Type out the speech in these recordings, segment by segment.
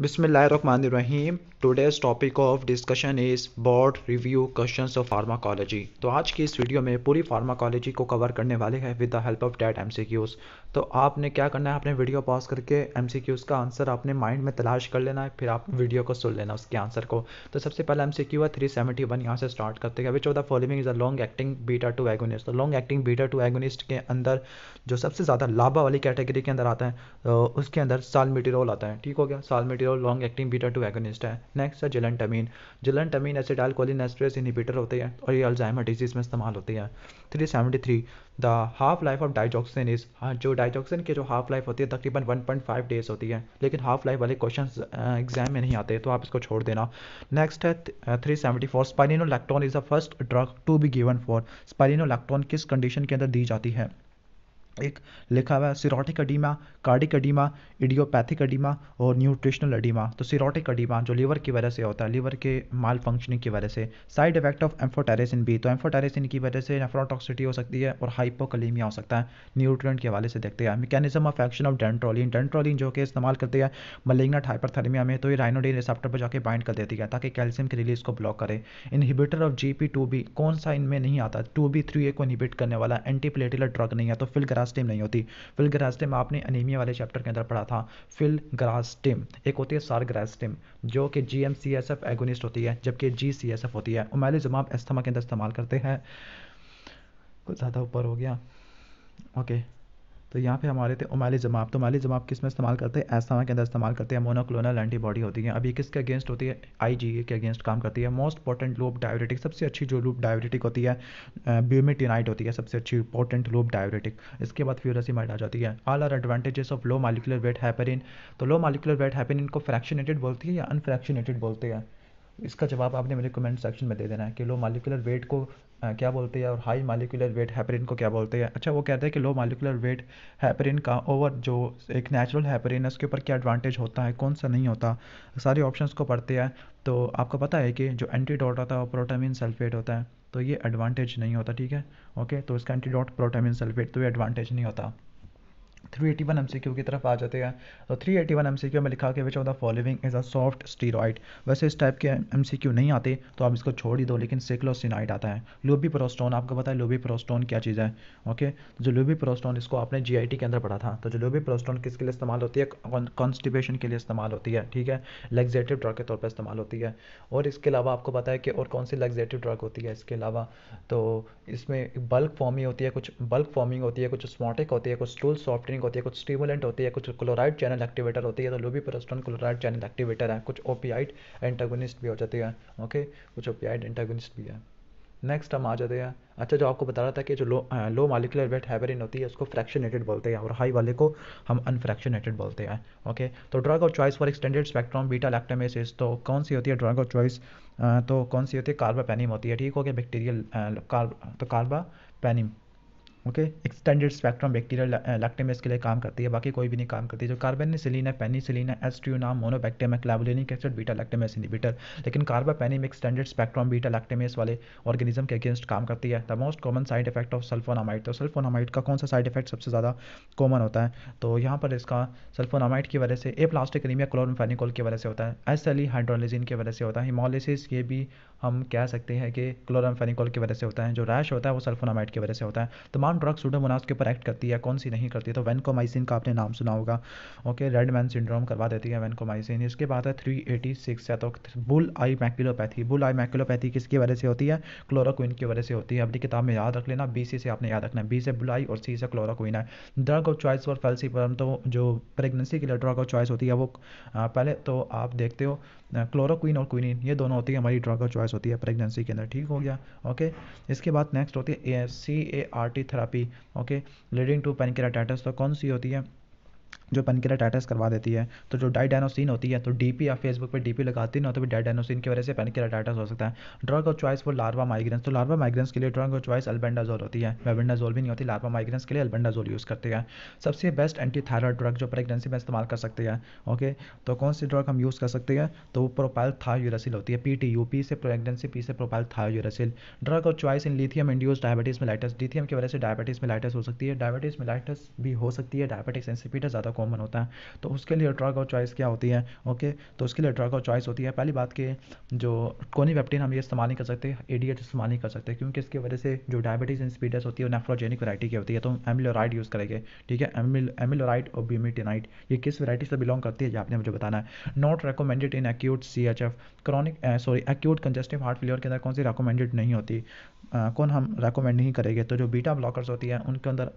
Rahim today's topic of discussion is board review questions of pharmacology तो आज की इस वीडियो में पूरी फार्माकोलॉजी को कवर करने वाले हैं with the help of that MCQs तो आपने क्या करना है आपने वीडियो पॉज करके एमसीक्यूज का आंसर अपने माइंड में तलाश कर लेना है फिर आप वीडियो को सुन लेना उसके आंसर को तो सबसे पहले एम सी क्यू है थ्री सेवेंटी वन यहाँ से स्टार्ट करते हैं which of the following is a long acting beta two agonist तो long acting beta two agonist के अंदर जो सबसे ज़्यादा लाभा वाली कैटेगरी के अंदर आता है उसके अंदर सालमिटिरोल आता है ठीक हो गया सालमिटिरोल और long acting beta two agonist है नेक्स्ट है जिलन टमीन जिलेंटामीन जिलेंटामीन एसिडाइल एस्ट्रेस इनहिबिटर होते हैं और ये अल्जाइमर डिजीज में इस्तेमाल होते हैं three seventy three the half life of digoxin is जो डाइजॉक्सिन की जो हाफ लाइफ होती है तकरीबन वन पॉइंट फाइव डेज होती है लेकिन हाफ लाइफ वाले क्वेश्चन एग्जाम में नहीं आते तो आप इसको छोड़ देना नेक्स्ट है three seventy four spironolactone is the first drug to be given for spironolactone किस कंडीशन के अंदर दी जाती है एक लिखा हुआ है cirrhotic oedema cardiac oedema idiopathic oedema और न्यूट्रिशनल अडीमा तो सिरोटिक अडीमा जो लीवर की वजह से होता है लीवर के माल फंक्शनिंग की वजह से side effect of amphotericin B तो एम्फोटेरेसिन की वजह से नेफ्रोटॉक्सिटी हो सकती है और हाइपोकलीमिया हो सकता है न्यूट्रिएंट के हवाले से देखते हैं mechanism of action of dantrolene dantrolene जो कि इस्तेमाल करते हैं मलिग्नेट हाइपरथर्मिया में तो ये राइनोडीन रिसेप्टर पर जाकर बाइंड कर देती है ताकि कैल्शियम की रिलीज को ब्लॉक करे inhibitor of G P two B कौन सा इनमें नहीं आता टू बी थ्री ए को इनहिबिट करने वाला एंटीप्लेटिलर ड्रग नहीं है तो फिलग्रास ग्रासटिम नहीं होती फिल ग्रासटिम आपने अनीमिया वाले चैप्टर के अंदर पढ़ा था फिल ग्रासटिम एक होती है सार ग्रासटिम जो कि G M C S F agonist होती है जबकि जी सी एस एफ होती है उमैली जुमाब एस्थमा के अंदर इस्तेमाल करते हैं कुछ ज़्यादा ऊपर हो गया ओके okay. तो यहाँ पे हमारे थे उमाली जमाब तो उमाली जमाब किस में इस्तेमाल करते हैं ऐसा के अंदर इस्तेमाल करते हैं मोनोक्लोनल एंटीबॉडी होती है अभी किसके अगेंस्ट होती है आईजीए के अगेंस्ट काम करती है मोस्ट इंपॉर्टेंट लूप डायबिटिक सबसे अच्छी जो लूप डायबिटिक होती है ब्यूमिटिनाइट होती है सबसे अच्छी इंपॉर्टेंट लूप डायबिटिक इसके बाद फ्यूरसीमाइड आ जाती है all are advantages of low molecular weight heparin तो लो मालिकुलर वेट हैपरिन को फ्रैक्शनेटेड बोलती है या अनफ्रैक्शनेटेड बोलते हैं इसका जवाब आपने मेरे कमेंट सेक्शन में दे देना है कि लो मालिकुलर वेट को आ, क्या बोलते हैं और हाई मालिकुलर वेट हैपरिन को क्या बोलते हैं अच्छा वो कहते हैं कि लो मालिकुलर वेट हैपरिन का ओवर जो एक नेचुरल हैपरिन है उसके ऊपर क्या एडवांटेज होता है कौन सा नहीं होता सारे ऑप्शंस को पढ़ते हैं तो आपको पता है कि जो एंटीडोट होता है वो प्रोटामिन सल्फेट होता है तो ये एडवांटेज नहीं होता ठीक है ओके तो इसका एंटीडोट प्रोटामिन सल्फेट तो ये एडवांटेज नहीं होता three eighty one M C Q की तरफ आ जाते हैं तो three eighty one M C Q में लिखा कि which of the following is a soft steroid वैसे इस टाइप के एम सी क्यू नहीं आते तो आप इसको छोड़ ही दो लेकिन सिक्लोसिनाइड आता है लोबी प्रोस्टोन आपको पता है लोबी प्रोस्टोन क्या चीज़ है ओके तो जो लोबी प्रोस्टोन इसको आपने जी आई टी के अंदर पढ़ा था तो जो लोबी प्रोस्टोन किसके लिए इस्तेमाल होती है कॉन्स्टिपेशन के लिए इस्तेमाल होती है ठीक है लेग्जेटिव ड्रग के तौर पर इस्तेमाल होती है और इसके अलावा आपको पता है कि और कौन सी लेग्जेटिव ड्रग होती है इसके अलावा तो इसमें बल्क फॉर्मिंग होती है कुछ बल्क फॉर्मिंग होती है कुछ स्मॉटिक होती है कुछ स्टूल सॉफ्टिंग रिंग होती है कुछ स्टिमुलेंट होती है कुछ क्लोराइड चैनल एक्टिवेटर होती है तो लुबीपेरोस्टोन क्लोराइड चैनल एक्टिवेटर है कुछ ओपीआइट एंटागोनिस्ट भी हो जाती है ओके कुछ ओपीआइट एंटागोनिस्ट भी है नेक्स्ट हम आ जाते हैं अच्छा जो आपको बता रहा था कि जो लो आ, लो मालिकुलर वेट हैवरिन होती है उसको फ्रैक्शनेटेड बोलते हैं और हाई वाले को हम अनफ्रैक्शनेटेड बोलते हैं ओके तो drug of choice for extended spectrum beta lactamases तो कौन सी होती है ड्रग ऑफ चॉइस तो कौन सी होती है कार्बापेनिम होती है ठीक हो गया बैक्टीरियल कार्ब तो carbapenem okay extended spectrum bacteria lactamase के लिए काम करती है बाकी कोई भी नहीं काम करती जो कार्बेनिसिलिन है पेनिसिलिन है एस मोनोबैक्टेम है एसिड बीटा लैक्टेमेस इनिबिटर लेकिन carbapenem extended spectrum beta lactamase वाले ऑर्गेनिज्म के अगेंस्ट काम करती है the most common side effect of sulphonamide तो सल्फोनामाइड का कौन सा साइड इफेक्ट सबसे ज़्यादा कॉमन होता है तो यहाँ पर इसका सल्फोनामाइड की वजह से ए प्लास्टिक एनीमिया क्लोरोफेनिकोल की वजह से होता है एस एल ई हाइड्रोलिजिन की वजह से होता है हिमोलिसिस ये भी हम कह सकते हैं कि क्लोरोफेनिकोल की वजह से होता है जो रैश होता है वो सल्फोनामाइड की वजह से होता है तमाम कौन ड्रग सूडोमोनास के ऊपर एक्ट करती है कौन सी नहीं करती है तो वेनकोमाइसिन का आपने नाम सुना होगा ओके रेड मैन सिंड्रोम करवा देती है वेनकोमाइसिन इसके बाद है थ्री एटी सिक्स या तो बुल आई मैक्यूलोपैथी बुल आई मैक्यूलोपैथी किसकी वजह से होती है क्लोरोक्विन की वजह से होती है अपनी किताब में याद रख लेना बी सी से आपने याद रखना है बी से बुल आई और सी से क्लोरोक्विन है drug of choice for falciparum तो जो प्रेगनेंसी के लिए ड्रग ऑफ चॉइस होती है वो पहले तो आप देखते हो क्लोरोक्वीन और क्विनिन ये दोनों होती है हमारी ड्रग ऑफ चॉइस होती है प्रेगनेंसी के अंदर ठीक हो गया ओके इसके बाद नेक्स्ट होती है A C A R T therapy okay leading to pancreatitis तो कौन सी होती है जो टाइटस करवा देती है तो जो डाइडानोसिन होती है तो डीपी आप फेसबुक पे डीपी लगाती ना तो भी डाइडानोसिन की वजह से टाइटस हो सकता है ड्रग और चॉइस फॉर लार्वा माइग्रेंस तो लार्वा माइग्रेंस के लिए ड्रग और चॉइस अल्बेंडाजोल होती है वेबेंडाजोल भी नहीं होती लार्वा माइग्रेंस के लिए अल्बेंडाजोल यूज़ करते हैं सबसे बेस्ट एंटी थायरॉयड ड्रग जो प्रेगनेंसी में इस्तेमाल कर सकते हैं ओके तो कौन सी ड्रग हम यूज़ कर सकते हैं तो वो प्रोपाइल थायूरसिल होती है पी टी यू पी से प्रेगनेंसी पी से प्रोपाइल थायूरसिल ड्रग और choice in lithium induced diabetes mellitus lithium की वजह से डायबिटीज मिलाइटस हो सकती है डायबिटीज मिलाइटस भी हो सकती है डायबिटिक्स इंसिपिटस ज़्यादा कॉमन होता है तो उसके लिए ड्रग और चॉइस क्या होती है ओके तो उसके लिए ड्रग और चॉइस होती है पहली बात के जो कोनीवेप्टिन हम ये इस्तेमाल नहीं कर सकते एडीएच इस्तेमाल नहीं कर सकते क्योंकि इसकी वजह से जो डायबिटीज़ इंस्पीडस होती है नेफ्रोजेनिक वराइटी की होती है तो एमिलोराइड यूज़ करेंगे ठीक है एमिलोराइड और बीमिटेनाइट ये किस वराइटी से बिलोंग करती है आपने मुझे बताना है not recommended in acute C chronic sorry acute congestive heart failure के अंदर कौन सी रिकमेंडेड नहीं होती कौन हम रेकमेंड नहीं करेंगे तो जो बीटा ब्लॉकर्स होती हैं उनके अंदर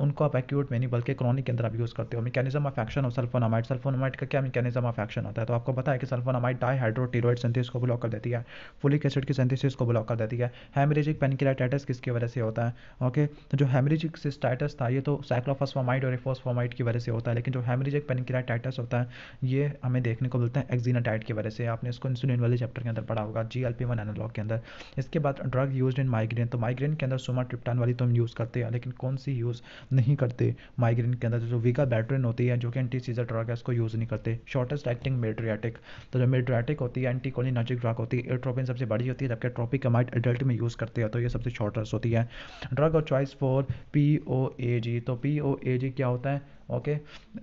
उनको आप एक्यूट में नहीं बल्कि क्रॉनिक के अंदर आप यूज़ करते हो मैकेनिज्म ऑफ एक्शन और सल्फोनामाइड सल्फोनामाइड का क्या मैकेनिज्म ऑफ एक्शन होता है तो आपको पता है कि सल्फोनामाइड हाइड्रोटीरोड सेंथिस को ब्लॉक कर देती है फुलिक एसिड की सिंथेसिस को ब्लॉक कर देती है हेमरेजिक पेनक्रियाटाइटिस किसकी वजह से होता है ओके तो जो हेमरेजिक सिस्टाइटस था ये तो साइक्लोफोस्फामाइड और एफोस्फामाइड की वजह से होता है लेकिन जो हेमरेजिक पेनक्रियाटाइटिस होता है ये हमें देखने को मिलता है एक्जीनाटाइड की वजह से आपने इसको इंसुलिन वाले चैप्टर के अंदर पढ़ा होगा G L P one analogue के अंदर इसके बाद ड्रग यूज इन माइग्रेन तो माइग्रेन के अंदर सोमा ट्रिप्टान वाली तो हम यूज़ करते हैं लेकिन कौन सी यूज़ नहीं करते माइग्रेन के अंदर जो वीगा बैटरिन होती है जो कि एंटी सीजर ड्रग है उसको यूज़ नहीं करते शॉर्टेस्ट एक्टिंग मेड्रियाटिक तो जो मेड्रियाटिक होती है एंटी कोलिनाजिक ड्रग होती है एट्रोपिन सबसे बड़ी होती है जबकि ट्रॉपिक अमाइट एडल्ट में यूज़ करते हैं तो ये सबसे शॉर्टेस्ट होती है ड्रग और choice for P O A G तो पी ओ ए जी क्या होता है ओके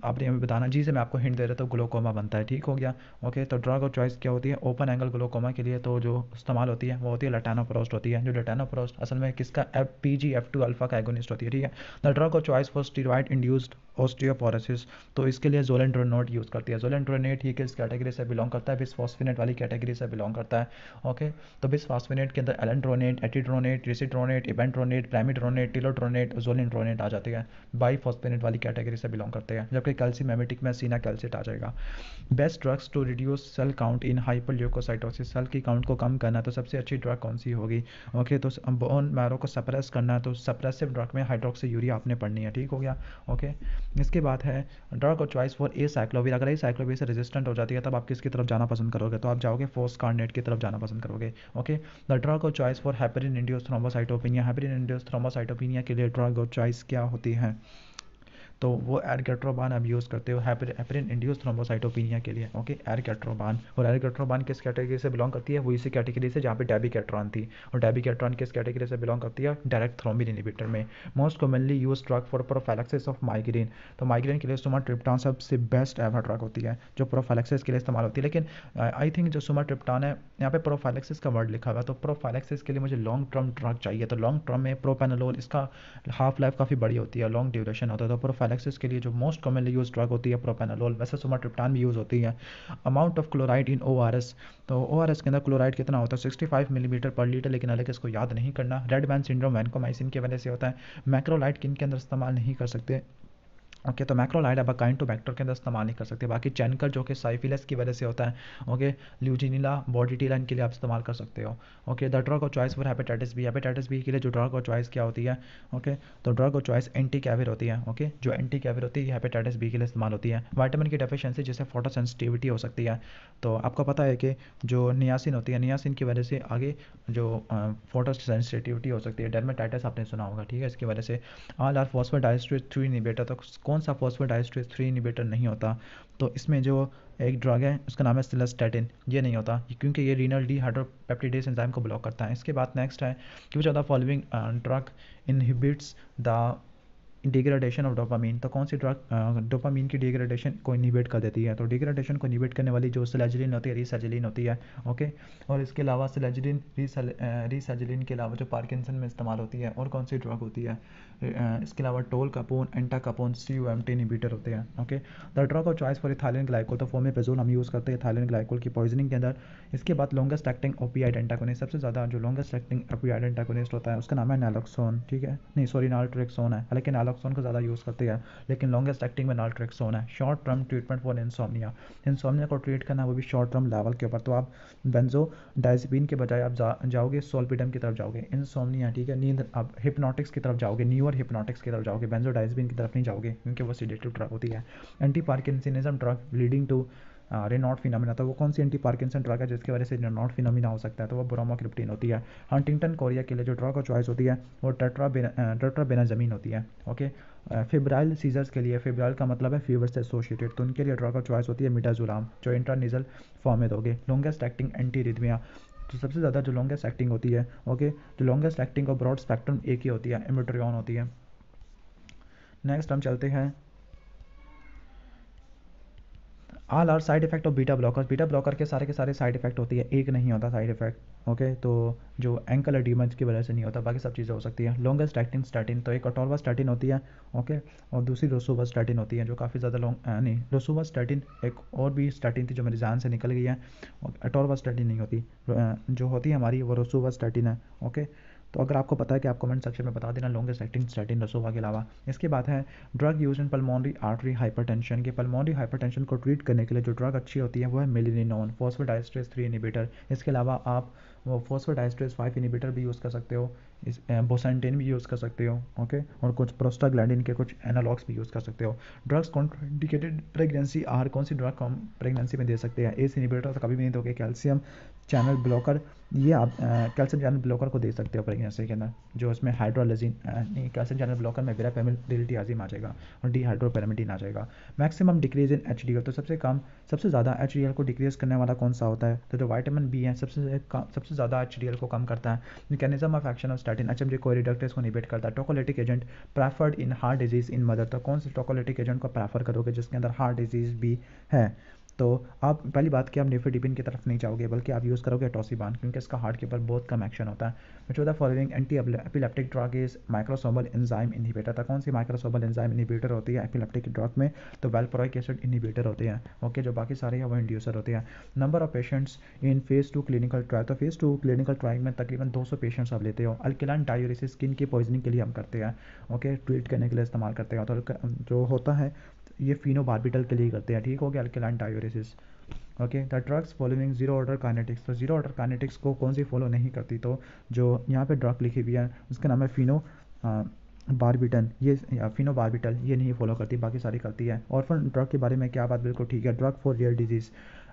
आपने हमें बताना जी से मैं आपको हिंट दे रहा था ग्लोकोमा बनता है ठीक हो गया ओके तो ड्रग और चॉइस क्या होती है ओपन एंगल ग्लोकोमा के लिए तो जो इस्तेमाल होती है वो होती है लटानोप्रोस्ट होती है जो लटानोप्रोस्ट असल में किसका F P G F two alpha का एगोनिस्ट होती है ठीक है द ड्रग और choice for steroid induced osteoporosis तो इसके लिए जोलेंट्रोनोट यूज़ करती है जोलेंट्रोनेट ही किस कैटेगरी से बिलोंग करता है बिस्फॉस्फिनेट वाली कैटेगरी से बिलोंग करता है ओके तो बिस्फॉस्फिनेट के अंदर एलेंट्रोनेट एटीट्रोनेट रिसिट्रोनेट इवेंट्रोनेट प्लेमिट्रोनेट टिलोट्रोनेट जोलेंट्रोनेट आ जाती है बाईफॉस्फिनेट वाली कैटेगरी से बिलोंग करते हैं जबकि कैल्सीमेमेटिक में सीना कैल्सिट आ जाएगा best drugs to reduce cell count in hyperleukocytosis cell की काउंट को कम करना तो सबसे अच्छी ड्रग कौन सी होगी ओके तो बोन मैरो को सप्रेस करना है तो सप्रेसिव ड्रग में हाइड्रोक्सी यूरिया आपने पढ़नी है ठीक हो गया ओके इसके बाद है ड्रग और चॉइस फॉर ए साइक्लोविर अगर ए साइक्लोविर से रेजिस्टेंट हो जाती है तब आप किसकी तरफ जाना पसंद करोगे तो आप जाओगे फोर्स कार्नेट की तरफ जाना पसंद करोगे ओके द ड्रग और choice for heparin induced thrombocytopenia heparin induced thrombocytopenia के लिए ड्रग और चॉइस क्या होती है तो वो एरकेट्रोबान हम यूज़ करते हो इंड्यूस थ्रोम्बोसाइटोपिनिया के लिए ओके एरकेट्रोबान और एरकेट्रोबान किस कैटेगरी से बिलोंग करती है वो इसी कैटेगरी से जहाँ पे डेबी कैट्रॉन थी और डेबी कैट्रॉन किस कैटेगरी से बिलोंग करती है डायरेक्ट थ्रोमिन इनिबिटर में most commonly use drug for prophylaxis of migraine तो माइग्रेन के लिए सुमा ट्रिप्टान सबसे बेस्ट एवर ड्रग होती है जो प्रोफेलेक्सिस के लिए इस्तेमाल होती है लेकिन आई थिंक जो सुमा ट्रिप्टान है यहाँ पे प्रोफेलेक्सिस का वर्ड लिखा हुआ तो प्रोफेलेक्सिस के लिए मुझे लॉन्ग टर्म ड्रग चाहिए तो लॉन्ग टर्म में प्रोपेनोलोल इसका हाफ लाइफ काफ़ी बड़ी होती है लॉन्ग ड्यूरेशन होता है तो प्रोफाइल डायलिसिस के लिए जो मोस्ट कॉमनली यूज ड्रग होती है प्रोपेनालोल वैसे सोमाट्रिप्टान तो भी यूज़ होती है अमाउंट ऑफ क्लोराइड इन ओ तो ओ के अंदर क्लोराइड कितना होता है सिक्सटी मिलीमीटर पर लीटर लेकिन अलग इसको याद नहीं करना रेड बैंड सिंड्रोम वैनकोमाइसिन की वजह से होता है मैक्रोलाइट किन के अंदर इस्तेमाल नहीं कर सकते ओके okay, तो मैक्रोलाइड अब काइन टू बैक्टर के अंदर इस्तेमाल नहीं कर सकते बाकी चैनकर जो कि साइफिलस की वजह से होता है ओके okay, ल्यूजिनिला बॉडीटीला इनके लिए आप इस्तेमाल कर सकते हो okay the drug of choice for hepatitis B hepatitis B के लिए जो ड्रग ऑफ चॉइस क्या होती है ओके तो drug of choice entecavir होती है ओके जो एंटी कैविर होती है हेपेटाइटिस बी के लिए इस्तेमाल होती है वाइटामिन की जिससे जैसे सेंसिटिविटी हो सकती है तो आपको पता है कि जो नियासिन होती है नियासिन की वजह से आगे जो फोटो सेंसिटिविटी हो सकती है डर्मेटाइटिस आपने सुना होगा ठीक है इसकी वजह से आल आर फॉस्फोडाइस्ट्रेट थ्री निबेटा तो कौन सा फॉस्फोडाइस्ट्रेस थ्री इनिबेटर नहीं होता तो इसमें जो एक ड्रग है उसका नाम है सिलस्टैटिन ये नहीं होता क्योंकि ये रीनल डी हाइड्रोपेप्टिडेस एंजाइम को ब्लॉक करता है इसके बाद नेक्स्ट है कि which of the following drug inhibits the degradation of dopamine तो कौन सी ड्रग डोपामीन uh, की डिग्रेडेशन को इनहिबिट कर देती है तो डिग्रेडेशन को इनहिबिट करने वाली जो सिलेजिलिन होती है रिसेजलिन होती है ओके और इसके अलावा सिलेजिलिन रिसेजलिन uh, के अलावा जो पार्किंसन में इस्तेमाल होती है और कौन सी ड्रग होती है इसके अलावा tolcapone entacapone C U M T inhibitor होते हैं okay the drug of choice for ethylene glycol तो पेजोल हम यूज़ करते हैं थालियन ग्लाइकोल की पॉइजनिंग के अंदर इसके बाद लॉन्गेस्ट एक्टिंग ओपीआइड एंटाकोनिस्ट सबसे ज़्यादा जो लॉन्गेस्ट एक्टिंग ओपीआइड एंटाकोनिस्ट होता है उसका नाम है नालोक्सोन ठीक है नहीं सॉरी नाल्ट्रेक्सोन है लेकिन नालोक्सोन को ज़्यादा यूज़ करते हैं लेकिन लॉन्गेस्ट एक्टिंग में नाल्ट्रेक्सोन है short term treatment for insomnia insomnia को ट्रीट करना वो भी शॉर्ट टर्म लेवल के ऊपर तो आप बेंजो डाइजबिन के बजाय आप जाओगे सोलपिडम की तरफ जाओगे इंसोमिया ठीक है नींद आप हिप्नोटिक्स की तरफ जाओगे न्यू और हिप्नोटिक्स की तरफ जाओगे बेंजोडाइजबिन की तरफ नहीं जाओगे क्योंकि वो सीडेटिव ड्रग होती है anti parkinsonism drug leading to Raynaud phenomena तो वो कौन सी एंटी पार्किसन ड्रग है जिसकी वजह से रेनॉट फिनमिना हो सकता है तो वो ब्रोमोक्रिप्टिन होती है हंटिंगटन कोरिया के लिए जो ड्रग का चॉइस होती है वो टेट्रा टेट्रा बेना जमीन होती है ओके फिब्राइल सीजर्स के लिए फिब्राइल का मतलब है फीवर से एसोशिएटेड तो उनके लिए ड्रग का चॉइस होती है मिडाजुलाम जो इंट्रानिजल फॉर्मेद में दोगे लॉन्गेस्ट एक्टिंग एंटी रिदमिया तो सबसे ज़्यादा जो लॉन्गेस्ट एक्टिंग होती है ओके जो लॉन्गेस्ट एक्टिंग और ब्रॉड स्पेक्ट्रम एक ही होती है एमिट्रियन होती है नेक्स्ट हम चलते हैं all are side effect of beta blocker beta blocker के सारे के सारे साइड इफेक्ट होती है एक नहीं होता साइड इफेक्ट ओके तो जो एंकल डीमज की वजह से नहीं होता बाकी सब चीज़ें हो सकती है लॉन्गेस्ट एक्टिंग स्टार्टिंग तो एक अटोलवा स्टार्टिंग होती है ओके और दूसरी रोसोवा स्टार्टिंग होती है जो काफ़ी ज़्यादा लॉन्ग नहीं रोसोवा स्टार्टिंग एक और भी स्टार्टिंग थी जो मेरी जान से निकल गई है अटोलवा स्टार्टिंग नहीं होती जो होती है हमारी वो रोसोवा स्टार्टिंग है ओके तो अगर आपको पता है कि आप कमेंट सेक्शन में बता देना लॉन्गेस्ट एक्टिंग स्टेटिन रसोवा के अलावा इसके बाद है drug use in pulmonary artery hypertension के पलमोनरी हाइपरटेंशन को ट्रीट करने के लिए जो ड्रग अच्छी होती है वो है मिलिनिनोन फोस्फोडाइस्ट्रेस थ्री इनिबेटर इसके अलावा आप वो फोस्फोडाइस्ट्रेस फाइव इनिबिटर भी यूज़ कर सकते हो इस बोसेंटेन भी यूज़ कर सकते हो ओके और कुछ प्रोस्टाग्लैंडिन के कुछ एनालॉग्स भी यूज़ कर सकते हो ड्रग्स कॉन्ट्रेडिकेटेड प्रेगनेंसी आर कौन सी ड्रग कम प्रेगनेंसी में दे सकते हैं एस इनिबिटर तो कभी भी नहीं दोगे कैल्शियम चैनल ब्लॉकर ये आप कैल्शियम चैनल ब्लॉकर को दे सकते हो प्रेगनेंसी के अंदर जो इसमें हाइड्रोलजिन कैल्शियम चैनल ब्लॉकर में वेरापेमिलिटियाजिम आ जाएगा और डीहाइड्रोपेरामिटिन आ जाएगा मैक्सिमम डिक्रीज इन एच तो सबसे कम सबसे ज़्यादा एच को डिक्रीज करने वाला कौन सा होता है तो जो वाइटामिन बी है सबसे सबसे सबसे ज़्यादा एच को कम करता है mechanism of action of statin H M G CoA reductase को निबेट करता है tocolytic agent preferred in heart disease in mother तो कौन से टोकोलेटिक एजेंट को प्रेफर करोगे जिसके अंदर हार्ट डिजीज़ भी है तो आप पहली बात कि आप नेफिट डिपिन की तरफ नहीं जाओगे बल्कि आप यूज़ करोगे टॉसीबान क्योंकि इसका हार्ट के ऊपर बहुत कम एक्शन होता है मैं of the following anti epileptic drug is microsomal enzyme inhibitor था कौन सी माइक्रोसोमल एंजाइम इनहिबिटर होती है एपिलेप्टिक ड्रग में तो वेलप्रोइक एसिड इनहिबिटर होते हैं ओके जो बाकी सारे हैं वो इंड्यूसर होते हैं number of patients in phase two clinical trial तो फेज़ टू क्लिनिकल ट्रायल में तकरीबन सौ पेशेंट्स आप लेते हो अल्किलान डायोरिस स्किन की पॉइजनिंग के लिए हम करते हैं ओके ट्रीट करने के लिए इस्तेमाल करते हैं तो जो होता है ये फिनोबार्बिटल के लिए करते हैं ठीक हो गया alkaline diuresis okay the drugs following zero order kinetics तो जीरो ऑर्डर कानेटिक्स को कौन सी फॉलो नहीं करती तो जो यहाँ पे ड्रग लिखी हुई है उसका नाम है फिनो बारबिटन ये फिनो बारबिटल ये नहीं फॉलो करती बाकी सारी करती है और फिर ड्रग के बारे में क्या बात बिल्कुल ठीक है ड्रग फॉर रियल disease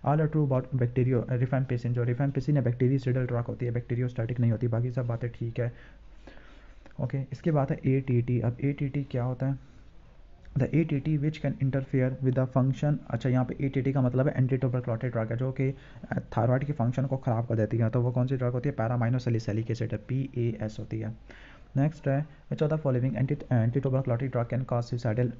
all are true about बैक्टीरियो रिफेम्पेसिन जो रिफेम्पेसिन है बैक्टीरिया सीडल ड्रग होती है बैक्टीरियो स्टैटिक नहीं होती बाकी सब बातें ठीक है ओके okay, इसके बाद है ए टी टी अब ए टी टी क्या होता है the A T T which can interfere with the function अच्छा यहाँ पे ए टी टी का मतलब है एंटी क्लॉटेड ड्रग है जो कि थायरॉयड के फंक्शन को ख़राब कर देती है तो वो कौन सी ड्रग होती है पैरामाइनोसलिसलिक एसिड है पी ए एस होती है नेक्स्ट है which of the following anti anti tubercular drug can cause suicidal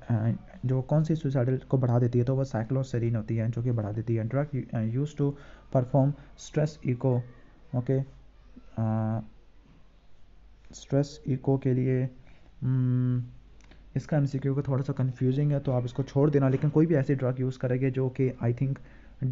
जो कौन सी सुसाइडल को बढ़ा देती है तो वो साइक्लोसरीन होती है जो कि बढ़ा देती है drug use to perform stress echo okay stress echo के लिए hmm, इसका एम का थोड़ा सा कन्फ्यूजिंग है तो आप इसको छोड़ देना लेकिन कोई भी ऐसी ड्रग यूज़ करेंगे जो कि आई थिंक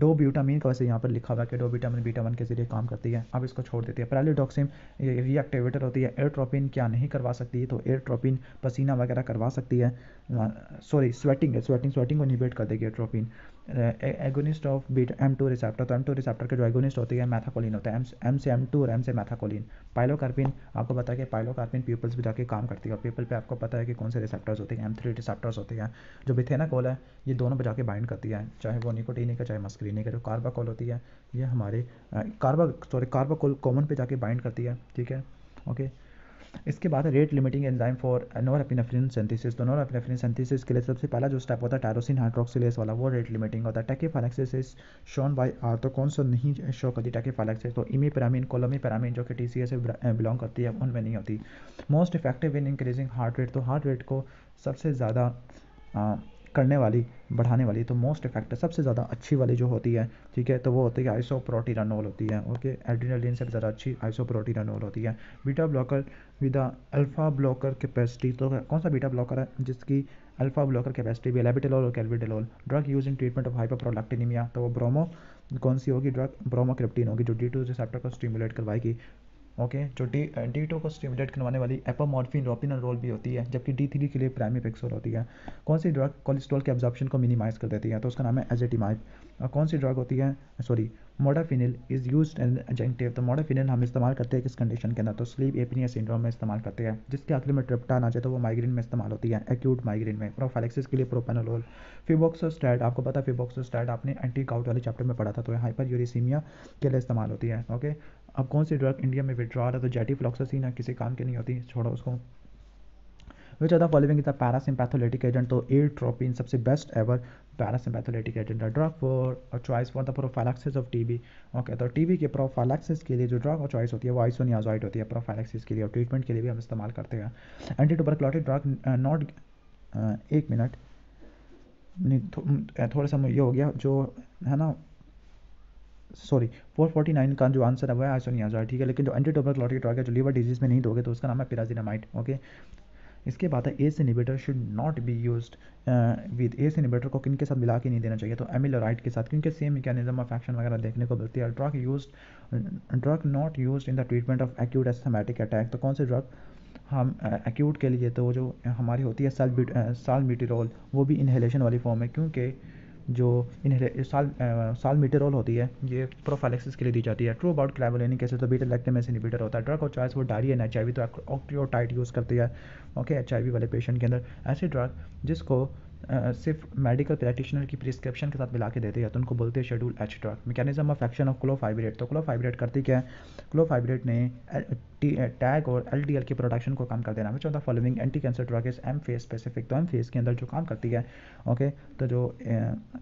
डो ब्यूटामिन का वैसे यहाँ पर लिखा हुआ है कि डो ब्यूटामिन बीटा वन के जरिए काम करती है अब इसको छोड़ देती है पैरालिडोक्सिम ये रिएक्टिवेटर होती है एयरट्रोपिन क्या नहीं करवा सकती है तो एयरट्रोपिन पसीना वगैरह करवा सकती है सॉरी हाँ, स्वेटिंग है स्वेटिंग स्वेटिंग को निबेट कर देगी atropine agonist of beta M two receptor तो एम टू रिसेप्टर के जो एगोनिस्ट होती है मैथाकोलिन होता है एम एम से एम टू और एम से मैथाकोलिन पाइलोकार्पिन आपको पता है कि पाइलोकार्पिन पीपल्स भी जाके काम करती है और पीपल पे आपको पता है कि कौन से रिसेप्टर्स होते हैं एम थ्री रिसेप्टर्स होते हैं जो बिथेनाकोल है ये दोनों पर जाके बाइंड करती है चाहे वो निकोटीन का चाहे मस्क्रीन का जो कार्बाकोल होती है ये हमारे कार्बा सॉरी कार्बाकोल कॉमन पर जाके बाइंड करती है ठीक है ओके इसके बाद rate limiting enzyme for norepinephrine synthesis तो नोरएपिनेफ्रिन सेंथिसिस के लिए सबसे पहला जो स्टेप होता है टायरोसिन हाइड्रोक्सिलेस वाला वो रेट लिमिटिंग होता है इज शोन बाय आर तो कौन सा नहीं शो करती फैलेक्सिस तो इमीपेरामिन कोलोमीपेरामिन जो कि टी से बिलोंग करती है उनमें नहीं होती most effective in increasing heart rate तो हार्ट रेट को सबसे ज़्यादा करने वाली बढ़ाने वाली तो मोस्ट इफेक्टिव सबसे ज़्यादा अच्छी वाली जो होती है ठीक है तो वो होती है आइसोप्रोटीरानोल होती है ओके एड्रीनालिन सबसे ज़्यादा अच्छी आइसोप्रोटीरानोल होती है beta blocker with alpha blocker capacity तो कौन सा बीटा ब्लॉकर है जिसकी अल्फा ब्लॉकर कैपेसिटी भी लेबिटेलोल और कैलबिटेलोल drug use in treatment of hyper तो वो ब्रोमो कौन सी होगी ड्रग ब्रोमोक्रिप्टीन होगी जो डी टू रिसेप्टर को स्टिमुलेट करवाएगी ओके जो डी डी टू को स्टिमुलेट करवाने वाली रोपिन रोल भी होती है जबकि डी थ्री के लिए प्राइमी प्राइमीपिक्सोल होती है कौन सी ड्रग कोलेस्ट्रॉल के एब्जॉर्प्शन को मिनिमाइज कर देती है तो उसका नाम है एजेटिमाइड और कौन सी ड्रग होती है sorry modafinil is use an एजेंटिव तो मोडाफिनिल हम इस्तेमाल करते हैं किस कंडीशन के अंदर तो स्लीप एपनिया सिंड्रोम में इस्तेमाल करते हैं जिसके आखिर में ट्रिप्टान आ जाए तो वो माइग्रेन में इस्तेमाल होती है एक्यूट माइग्रेन में प्रोफाइलेक्सिस के लिए प्रोपेनोलोल फिबॉक्सोस्टैट आपको पता है फिबॉक्सोस्टैट आपने एंटी काउट वाले चैप्टर में पढ़ा था तो हाइपर यूरिसीमिया के लिए इस्तेमाल होती है ओके अब कौन सी ड्रग इंडिया में विड्रॉ है तो जेटी फ्लॉक्सासीन है किसी काम की नहीं होती छोड़ो उसको which other the following is the parasympatholytic agent तो ट्रोपिन सबसे बेस्ट एवर पैरासिम्पैथोलेटिक एजेंट है ड्रग फॉर और choice for the prophylaxis of TB okay तो टीबी के प्रोफाइलैक्सिस के लिए जो ड्रग और चॉइस होती है वो आइसोनियाजॉइड होती है प्रोफाइलैक्सिस के लिए और ट्रीटमेंट के लिए भी हम इस्तेमाल करते हैं एंटी टूबरक्लोटिक ड्रग नॉट एक मिनट थोड़ा सा ये हो गया जो है ना सॉरी 449 का जो आंसर है वह आइसोनियाजाइड ठीक है लेकिन जो क्लॉटिक ड्रग है जो लीवर डिजीज़ में नहीं दोगे तो उसका नाम है पिराजिनामाइड ओके इसके बाद है ACE inhibitor should not be use with ACE inhibitor को किन के साथ मिला के नहीं देना चाहिए तो एमिलोराइट के साथ क्योंकि सेम मैकेनिज्म ऑफ एक्शन वगैरह देखने को मिलती है drug use drug not use in the treatment of acute asthmatic attack तो कौन से ड्रग हम एक्यूट uh, के लिए तो जो हमारी होती है साल साल मिटीरोल वो भी इनहेलेशन वाली फॉर्म है क्योंकि जो इन्हें साल साल रोल होती है ये प्रोफाइलेक्सिस के लिए दी जाती है ट्रू अबाउट यानी एसिड तो बीटा लैक्टम एसिड इनिबिटर होता है ड्रग और चॉइस वो diarrhoea in H I V तो ऑक्टियोटाइट यूज़ करती है ओके एच आई वी वाले पेशेंट के अंदर ऐसी ड्रग जिसको सिर्फ मेडिकल प्रैक्टिशनर की प्रिस्क्रिप्शन के साथ मिला के देते हैं तो उनको बोलते हैं schedule H drug mechanism of action of clofibrate तो क्लोफाइब्रेट करती क्या है क्लोफाइब्रेट ने टैग और एल डी एल के प्रोडक्शन को कम कर देना which of the following anti cancer drug is M phase specific तो एम फेस के अंदर जो काम करती है ओके तो जो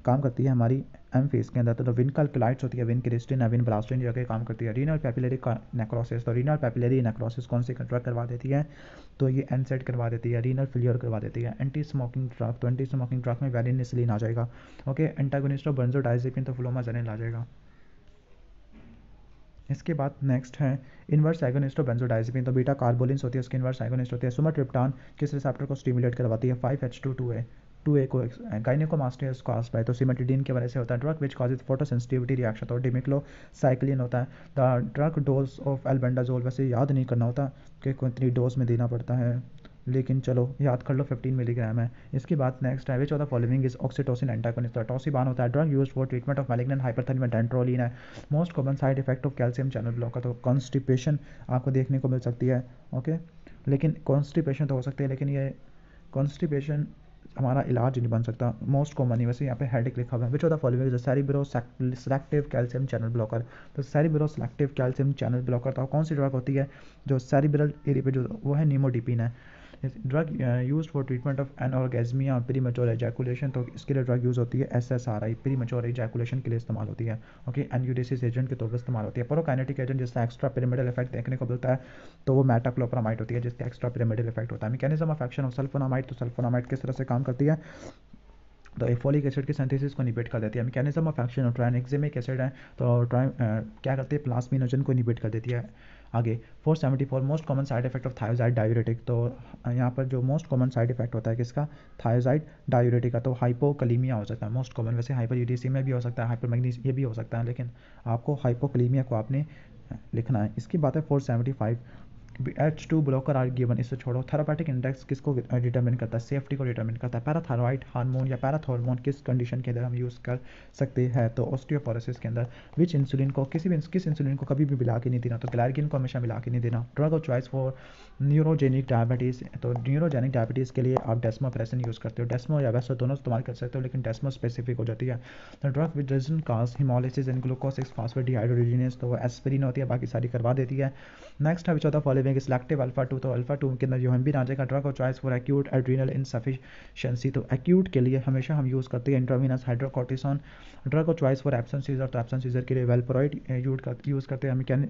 काम करती है हमारी एम फेस के अंदर तो विन कल्कुलाइट्स होती है विन क्रिस्टिन या विन ब्लास्टिन जो काम करती है रीनल पैपिलरी नेक्रोसिस तो रीनल पैपिलरी नेक्रोसिस कौन सी ड्रग करवा देती है तो ये एनसेट करवा देती है रीनल फिलियर करवा देती है एंटी स्मोकिंग ड्रग तो एंटी स्मोकिंग ड्रग में वैलिन वैलिनिसलिन आ जाएगा ओके एंटागोनिस्ट और बंजोडाइजेपिन तो फ्लोमा फ्लोमाजेनिल आ जाएगा इसके बाद नेक्स्ट है इनवर्स एगोनिस्ट और बेंजोडाइजेपिन तो बीटा कार्बोलिन होती है उसके इनवर्स एगोनिस्ट होती है सुमर ट्रिप्टान किस रिसेप्टर को स्टिमुलेट करवाती है फाइव एच टू टू है टू ए को गाइनेकोमास्टिया इज कॉज बाय तो सिमेटिडीन की वजह से होता है drug which causes photosensitivity reaction तो डिमिक्लो साइक्लिन होता है the drug dose of albendazole वैसे याद नहीं करना होता कि कितनी डोज में देना पड़ता है लेकिन चलो याद कर लो 15 मिलीग्राम है इसके बाद नेक्स्ट है which of the following is oxytocin antagonist atosiban होता है drug use for treatment of malignant hyperthermia dantrolene है most common side effect of calcium channel block तो कॉन्स्टिपेशन आपको देखने को मिल सकती है ओके लेकिन कॉन्स्टिपेशन तो हो सकती है लेकिन ये कॉन्स्टिपेशन हमारा इलाज नहीं बन सकता मोस्ट कॉमन ही वैसे यहाँ पे हेडेक लिखा हुआ है which of the following is cerebro selective calcium channel blocker तो cerebro selective calcium channel blocker तो कौन सी ड्रग होती है जो सैरिब्रल एरिया पे जो वो है नीमोडिपिन है इस drug use for treatment of anorgasmia और प्री मेचोर एजैकुलेशन तो इसके लिए ड्रग यूज़ होती है S S R I premature ejaculation के लिए इस्तेमाल होती है ओके एनयूडेसिस एजेंट के तौर पर इस्तेमाल होती है प्रोकाइनेटिक एजेंट जिससे एक्स्ट्रा पिरामिडल इफेक्ट देखने को मिलता है तो वो मेटाक्लोप्रामाइड होती है जिसका एक्स्ट्रा पिरामिडल इफेक्ट होता है mechanism of action of sulphonamide तो सल्फोनामाइड किस तरह से काम करती है तो ये एसिड की सिंथेसिस को निबेट कर देती है मैकेनिज्म ऑफ एक्शन और ट्राइनेक्जेमिक एसिड है तो ट्राइ uh, क्या करती है प्लास्मिनोजन को निबेट कर देती है आगे 474 most common side effect of thiazide diuretic तो यहाँ पर जो मोस्ट कॉमन साइड इफेक्ट होता है किसका थायोजाइड डायूरेटिक का तो हाइपोकलीमिया हो सकता है मोस्ट कॉमन वैसे हाइपर यूडीसी में भी हो सकता है हाइपर मैग्नीस ये भी हो सकता है लेकिन आपको हाइपोकलीमिया को आपने लिखना है इसकी बात है 475 H two blocker are given इसे छोड़ो थेरापेटिक इंडेक्स किसको डिटरमिन करता है सेफ्टी को डिटरमिन करता है पैराथायरॉइड हार्मोन या पैराथॉर्मोन किस कंडीशन के अंदर हम यूज़ कर सकते हैं तो ऑस्टियोपोरोसिस के अंदर विच इंसुलिन को किसी भी किस इंसुलिन को कभी भी मिला के नहीं देना तो ग्लैरगिन को हमेशा मिला के नहीं देना drug of choice for neurogenic diabetes तो न्यूरोजेनिक डायबिटीज़ के लिए आप डेस्मो प्रेसन यूज़ करते हो डेस्मो या वैसे दोनों इस्तेमाल कर सकते हो लेकिन डेस्मो स्पेसिफिक हो जाती है तो drug with doesn't cause haemolysis and glucose six phosphate dehydrogenase तो वो एस्पिरिन होती है बाकी सारी करवा देती है नेक्स्ट है which of the having selective alpha two तो अल्फा टू के अंदर जो हम भी ना जाएगा ड्रग और choice for acute adrenal insufficiency तो एक्यूट के लिए हमेशा हम यूज़ करते हैं इंट्रावीनस हाइड्रोकॉटिसन ड्रग और चॉइस फॉर एब्सेंट सीजर तो एब्सेंट सीजर के लिए वेलप्रोइड यूज करते हैं हम कैन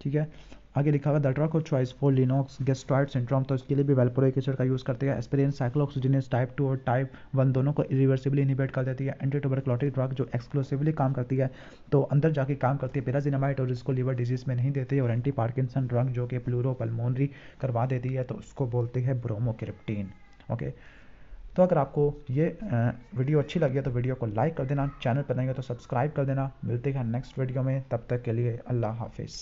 ठीक है आगे लिखा हुआ the drug of choice for Lennox Gastaut syndrome तो इसके लिए भी वेलप्रोकेसर का यूज़ करते हैं एस्पिरिन साइक्लोक्सीजिनेस टाइप टू और टाइप वन दोनों को रिवर्सिबली इनिबेट कर देती है एंटी ट्यूबरक्लोटिक ड्रग जो एक्सक्लूसिवली काम करती है तो अंदर जाके काम करती है पेराजिनामाइट और इसको लीवर डिजीज में नहीं देती और एंटी पार्किसन ड्रग जो कि प्लूरो पलमोनरी करवा देती है तो उसको बोलते हैं ब्रोमोक्रिप्टीन ओके तो अगर आपको ये वीडियो अच्छी लगी है तो वीडियो को लाइक कर देना चैनल पर नहीं हो तो सब्सक्राइब कर देना मिलते हैं नेक्स्ट वीडियो में तब तक के लिए अल्लाह हाफिज़